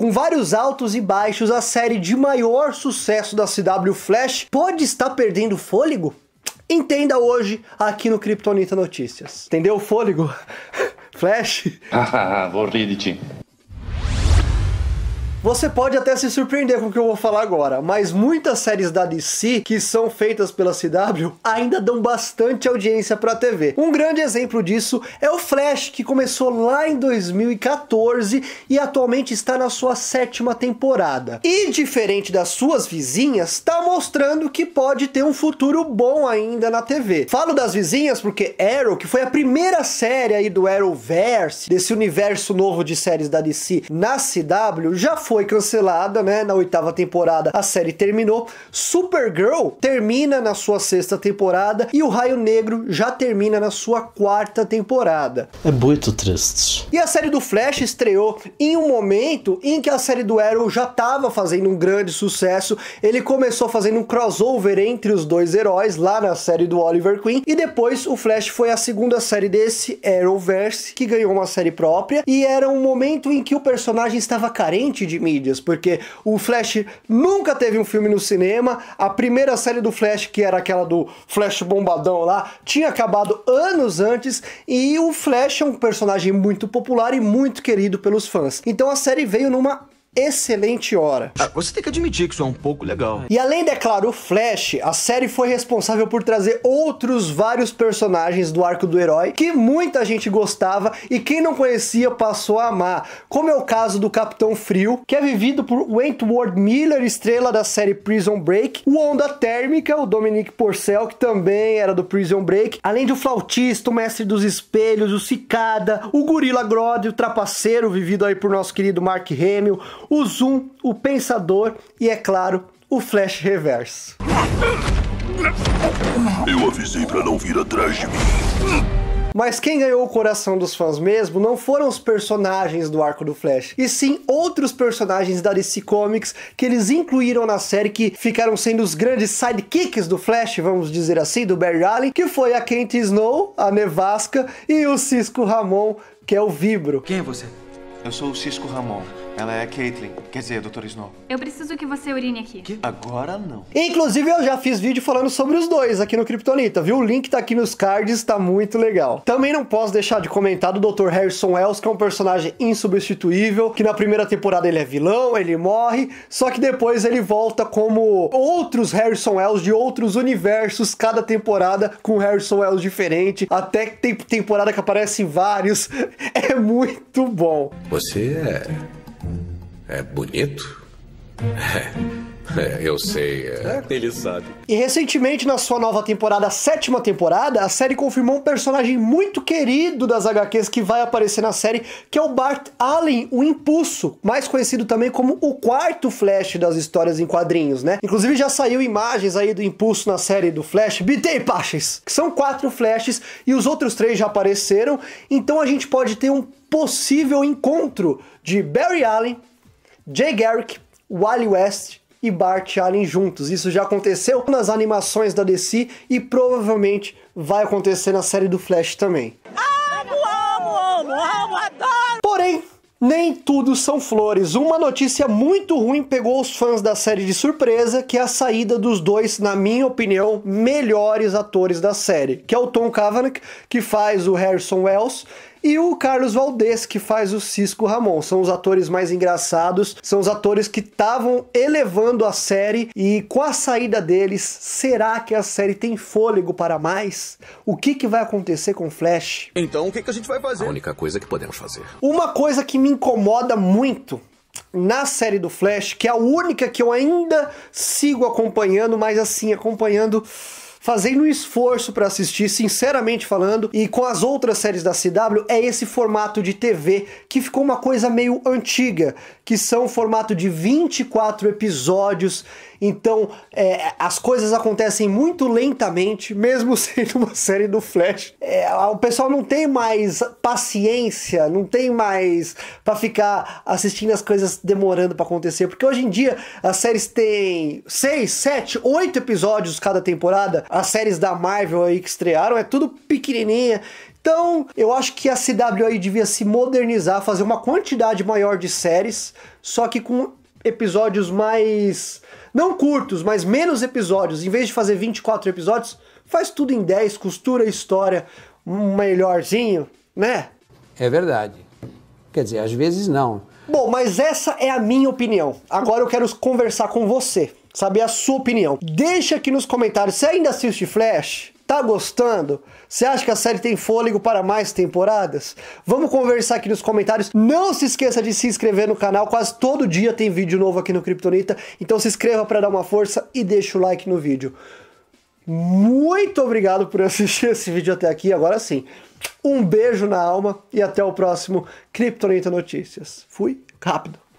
Com vários altos e baixos, a série de maior sucesso da CW Flash pode estar perdendo fôlego? Entenda hoje aqui no Kryptonita Notícias. Entendeu o fôlego? Flash? Ah, ah, ah, vou rir de ti. Você pode até se surpreender com o que eu vou falar agora, mas muitas séries da DC que são feitas pela CW ainda dão bastante audiência para a TV. Um grande exemplo disso é o Flash, que começou lá em 2014 e atualmente está na sua sétima temporada. E diferente das suas vizinhas, está mostrando que pode ter um futuro bom ainda na TV. Falo das vizinhas porque Arrow, que foi a primeira série aí do Arrowverse, desse universo novo de séries da DC na CW, já foi foi cancelada, né? Na oitava temporada a série terminou. Supergirl termina na sua sexta temporada e o Raio Negro já termina na sua quarta temporada. É muito triste. E a série do Flash estreou em um momento em que a série do Arrow já estava fazendo um grande sucesso. Ele começou fazendo um crossover entre os dois heróis lá na série do Oliver Queen e depois o Flash foi a segunda série desse Arrowverse que ganhou uma série própria e era um momento em que o personagem estava carente de mídias, porque o Flash nunca teve um filme no cinema, a primeira série do Flash, que era aquela do Flash Bombadão lá, tinha acabado anos antes, e o Flash é um personagem muito popular e muito querido pelos fãs. Então a série veio numa excelente hora. Ah, você tem que admitir que isso é um pouco legal. E além, é claro, o Flash, a série foi responsável por trazer outros vários personagens do arco do herói que muita gente gostava e quem não conhecia passou a amar, como é o caso do Capitão Frio, que é vivido por Wentworth Miller, estrela da série Prison Break, o Onda Térmica, o Dominique Porcel, que também era do Prison Break, além do flautista, o mestre dos espelhos, o Cicada, o Gorila Grodd, o trapaceiro, vivido aí por nosso querido Mark Hamill, o zoom, o pensador e, é claro, o flash reverso. Eu avisei para não vir atrás de mim. Mas quem ganhou o coração dos fãs mesmo não foram os personagens do arco do Flash, e sim outros personagens da DC Comics que eles incluíram na série que ficaram sendo os grandes sidekicks do Flash, vamos dizer assim, do Barry Allen, que foi a Kent Snow, a Nevasca e o Cisco Ramon, que é o Vibro. Quem é você? Eu sou o Cisco Ramon. Ela é a Caitlyn. Quer dizer, Dr. Snow. Eu preciso que você urine aqui. Que? Agora não. Inclusive, eu já fiz vídeo falando sobre os dois aqui no Kryptonita, viu? O link tá aqui nos cards, tá muito legal. Também não posso deixar de comentar do Dr. Harrison Wells, que é um personagem insubstituível, que na primeira temporada ele é vilão, ele morre, só que depois ele volta como outros Harrison Wells de outros universos, cada temporada com Harrison Wells diferente, até que tem temporada que aparecem vários. É muito bom. Você é é bonito? É, eu sei. É. é... Ele sabe. E recentemente, na sua nova temporada, a sétima temporada, a série confirmou um personagem muito querido das HQs que vai aparecer na série, que é o Bart Allen, o Impulso, mais conhecido também como o quarto Flash das histórias em quadrinhos, né? Inclusive já saiu imagens aí do Impulso na série do Flash, Bitei Paches, que são quatro Flashes e os outros três já apareceram, então a gente pode ter um possível encontro de Barry Allen Jay Garrick, Wally West e Bart Allen juntos. Isso já aconteceu nas animações da DC e provavelmente vai acontecer na série do Flash também. Amo, amo, amo, amo, adoro! Porém, nem tudo são flores. Uma notícia muito ruim pegou os fãs da série de surpresa, que é a saída dos dois, na minha opinião, melhores atores da série, que é o Tom Kavanagh, que faz o Harrison Wells, e o Carlos Valdez, que faz o Cisco Ramon. São os atores mais engraçados, são os atores que estavam elevando a série e com a saída deles, será que a série tem fôlego para mais? O que, que vai acontecer com Flash? Então o que, que a gente vai fazer? A única coisa que podemos fazer. Uma coisa que me incomoda muito na série do Flash, que é a única que eu ainda sigo acompanhando, mas assim, acompanhando fazendo um esforço para assistir, sinceramente falando, e com as outras séries da CW é esse formato de TV que ficou uma coisa meio antiga, que são formato de 24 episódios. Então, é, as coisas acontecem muito lentamente, mesmo sendo uma série do Flash é, o pessoal não tem mais paciência, não tem mais para ficar assistindo as coisas demorando para acontecer, porque hoje em dia as séries têm seis, sete, oito episódios cada temporada. As séries da Marvel aí que estrearam é tudo pequenininha, então, eu acho que a CW aí devia se modernizar, fazer uma quantidade maior de séries, só que com episódios mais. não curtos, mas menos episódios. Em vez de fazer 24 episódios, Faz tudo em 10, costura a história melhorzinho, né? É verdade. Quer dizer, às vezes não. Bom, mas essa é a minha opinião. Agora eu quero conversar com você, saber a sua opinião. Deixa aqui nos comentários se ainda assiste Flash. Tá gostando? Você acha que a série tem fôlego para mais temporadas? Vamos conversar aqui nos comentários. Não se esqueça de se inscrever no canal, quase todo dia tem vídeo novo aqui no Kryptonita. Então se inscreva para dar uma força e deixa o like no vídeo. Muito obrigado por assistir esse vídeo até aqui. Agora sim, um beijo na alma e até o próximo Criptonita Notícias. Fui rápido.